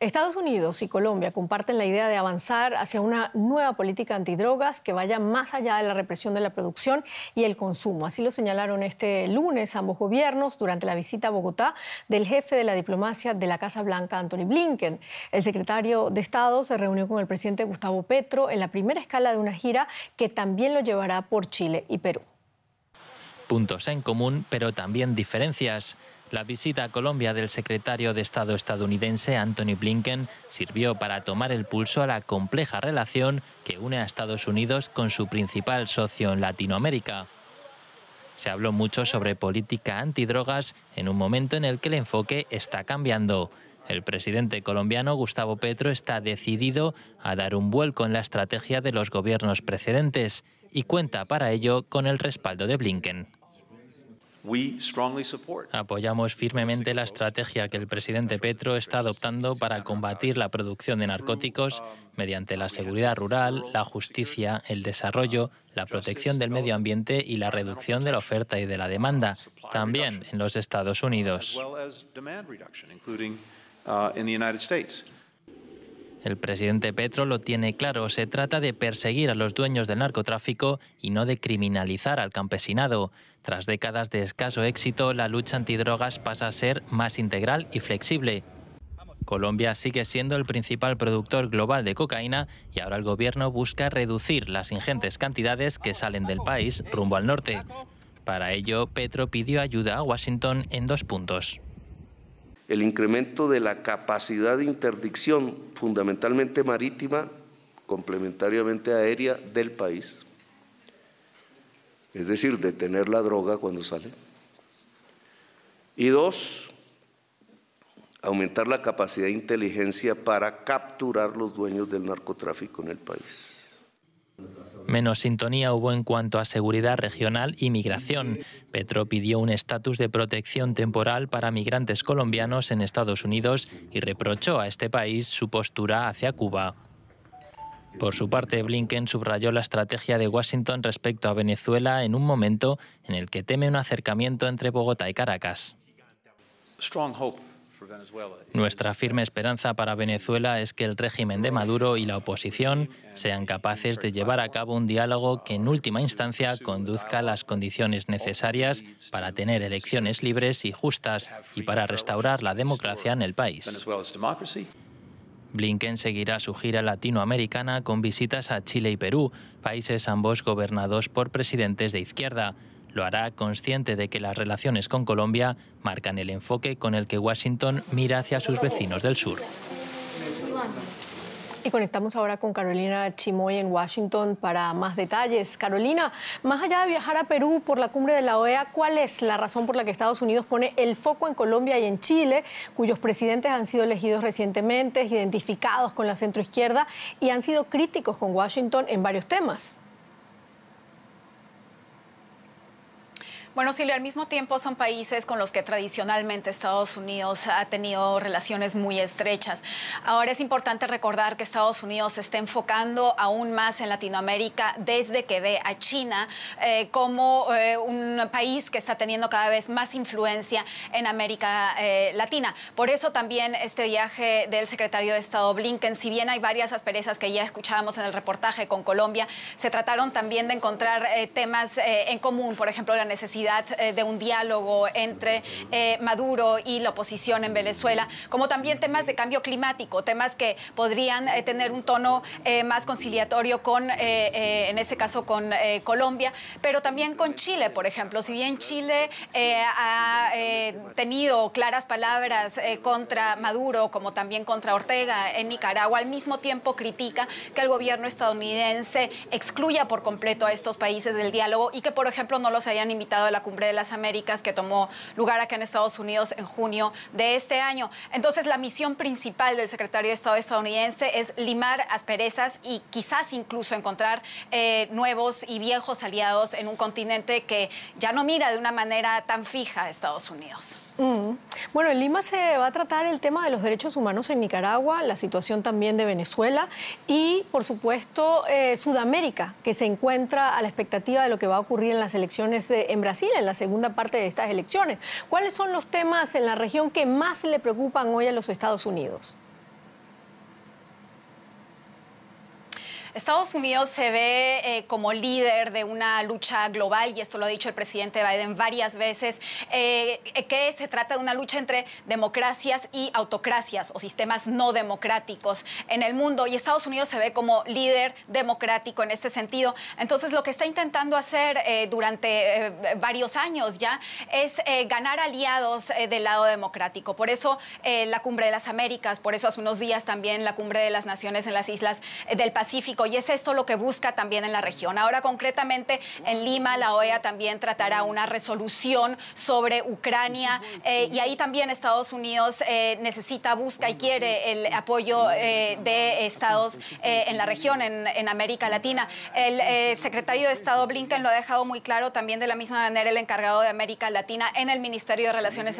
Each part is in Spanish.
Estados Unidos y Colombia comparten la idea de avanzar hacia una nueva política antidrogas que vaya más allá de la represión de la producción y el consumo. Así lo señalaron este lunes ambos gobiernos durante la visita a Bogotá del jefe de la diplomacia de la Casa Blanca, Anthony Blinken. El secretario de Estado se reunió con el presidente Gustavo Petro en la primera escala de una gira que también lo llevará por Chile y Perú. Puntos en común, pero también diferencias. La visita a Colombia del secretario de Estado estadounidense Anthony Blinken sirvió para tomar el pulso a la compleja relación que une a Estados Unidos con su principal socio en Latinoamérica. Se habló mucho sobre política antidrogas en un momento en el que el enfoque está cambiando. El presidente colombiano Gustavo Petro está decidido a dar un vuelco en la estrategia de los gobiernos precedentes y cuenta para ello con el respaldo de Blinken. Apoyamos firmemente la estrategia que el presidente Petro está adoptando para combatir la producción de narcóticos mediante la seguridad rural, la justicia, el desarrollo, la protección del medio ambiente y la reducción de la oferta y de la demanda, también en los Estados Unidos. Uh, el presidente Petro lo tiene claro, se trata de perseguir a los dueños del narcotráfico y no de criminalizar al campesinado. Tras décadas de escaso éxito, la lucha antidrogas pasa a ser más integral y flexible. Colombia sigue siendo el principal productor global de cocaína y ahora el gobierno busca reducir las ingentes cantidades que salen del país rumbo al norte. Para ello, Petro pidió ayuda a Washington en dos puntos. El incremento de la capacidad de interdicción, fundamentalmente marítima, complementariamente aérea, del país es decir, detener la droga cuando sale. Y dos, aumentar la capacidad de inteligencia para capturar los dueños del narcotráfico en el país. Menos sintonía hubo en cuanto a seguridad regional y migración. Petro pidió un estatus de protección temporal para migrantes colombianos en Estados Unidos y reprochó a este país su postura hacia Cuba. Por su parte, Blinken subrayó la estrategia de Washington respecto a Venezuela en un momento en el que teme un acercamiento entre Bogotá y Caracas. Nuestra firme esperanza para Venezuela es que el régimen de Maduro y la oposición sean capaces de llevar a cabo un diálogo que en última instancia conduzca a las condiciones necesarias para tener elecciones libres y justas y para restaurar la democracia en el país. Blinken seguirá su gira latinoamericana con visitas a Chile y Perú, países ambos gobernados por presidentes de izquierda. Lo hará consciente de que las relaciones con Colombia marcan el enfoque con el que Washington mira hacia sus vecinos del sur. Y conectamos ahora con Carolina Chimoy en Washington para más detalles. Carolina, más allá de viajar a Perú por la cumbre de la OEA, ¿cuál es la razón por la que Estados Unidos pone el foco en Colombia y en Chile, cuyos presidentes han sido elegidos recientemente, identificados con la centroizquierda y han sido críticos con Washington en varios temas? Bueno, Silvia, al mismo tiempo son países con los que tradicionalmente Estados Unidos ha tenido relaciones muy estrechas. Ahora es importante recordar que Estados Unidos se está enfocando aún más en Latinoamérica desde que ve a China eh, como eh, un país que está teniendo cada vez más influencia en América eh, Latina. Por eso también este viaje del secretario de Estado Blinken, si bien hay varias asperezas que ya escuchábamos en el reportaje con Colombia, se trataron también de encontrar temas en común, por ejemplo, la necesidad eh, de un diálogo entre eh, Maduro y la oposición en Venezuela, como también temas de cambio climático, temas que podrían eh, tener un tono más conciliatorio con, en ese caso, con Colombia, pero también con Chile, por ejemplo. Si bien Chile ha tenido claras palabras contra Maduro, como también contra Ortega en Nicaragua, al mismo tiempo critica que el gobierno estadounidense excluya por completo a estos países del diálogo y que, por ejemplo, no los hayan invitado a la Cumbre de las Américas que tomó lugar acá en Estados Unidos en junio de este año. Entonces, la misión principal del secretario de Estado estadounidense es limar asperezas y quizás incluso encontrar eh, nuevos y viejos aliados en un continente que ya no mira de una manera tan fija a Estados Unidos. Mm. Bueno, en Lima se va a tratar el tema de los derechos humanos en Nicaragua, la situación también de Venezuela y, por supuesto, eh, Sudamérica, que se encuentra a la expectativa de lo que va a ocurrir en las elecciones eh, en Brasil en la segunda parte de estas elecciones. ¿Cuáles son los temas en la región que más le preocupan hoy a los Estados Unidos? Estados Unidos se ve eh, como líder de una lucha global, y esto lo ha dicho el presidente Biden varias veces, eh, que se trata de una lucha entre democracias y autocracias o sistemas no democráticos en el mundo. Y Estados Unidos se ve como líder democrático en este sentido. Entonces, lo que está intentando hacer eh, durante varios años ya es ganar aliados del lado democrático. Por eso la Cumbre de las Américas, por eso hace unos días también la Cumbre de las Naciones en las Islas del Pacífico y es esto lo que busca también en la región. Ahora concretamente en Lima la OEA también tratará una resolución sobre Ucrania eh, y ahí también Estados Unidos eh, necesita, busca y quiere el apoyo eh, de estados en la región, en, América Latina. El secretario de Estado Blinken lo ha dejado muy claro también de la misma manera el encargado de América Latina en el Ministerio de Relaciones,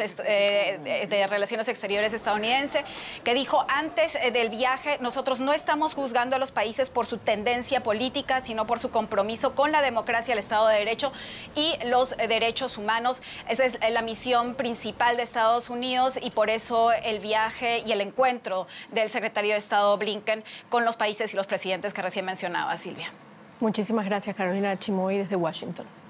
Relaciones Exteriores estadounidense, que dijo antes del viaje, nosotros no estamos juzgando a los países por su su tendencia política, sino por su compromiso con la democracia, el Estado de Derecho y los derechos humanos. Esa es la misión principal de Estados Unidos y por eso el viaje y el encuentro del secretario de Estado Blinken con los países y los presidentes que recién mencionaba Silvia. Muchísimas gracias Carolina Chimoy desde Washington.